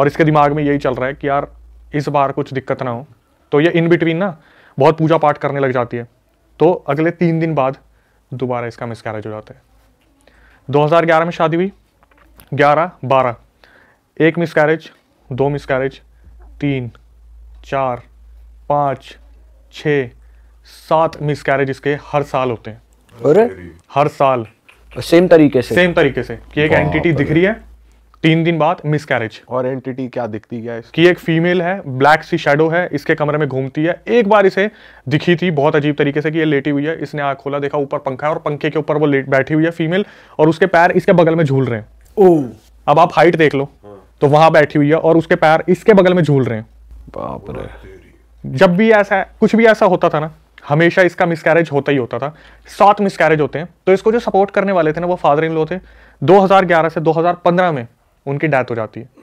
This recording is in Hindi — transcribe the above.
और इसके दिमाग में यही चल रहा है कि यार इस बार कुछ दिक्कत ना हो तो ये इन बिटवीन ना बहुत पूजा पाठ करने लग जाती है तो अगले तीन दिन बाद दोबारा इसका कैरेज हो जाता है 2011 में शादी हुई 11, 12, एक मिसकैरेज दो मिसकैरेज तीन चार पाँच छ सात मिसकैरेज इसके हर साल होते हैं अरे? हर साल सेम तरीके से सेम तरीके से कि एक एंटिटी दिख रही है तीन दिन बाद मिस कैरेज और एंटिटी क्या दिखती है कि एक फीमेल है ब्लैक सी शेडो है इसके कमरे में घूमती है एक बार इसे दिखी थी बहुत अजीब तरीके से कि ये लेटी हुई है इसने आग खोला देखा ऊपर पंखा है और पंखे के ऊपर वो लेट बैठी हुई है फीमेल और उसके पैर इसके बगल में झूल रहे हैं ओ अब आप हाइट देख लो हाँ। तो वहां बैठी हुई है और उसके पैर इसके बगल में झूल रहे हैं बाप रे जब भी ऐसा कुछ भी ऐसा होता था ना हमेशा इसका मिसकैरेज होता ही होता था सात मिसकैरेज होते हैं तो इसको जो सपोर्ट करने वाले थे ना वो फादर इन लो थे 2011 से 2015 में उनकी डेथ हो जाती है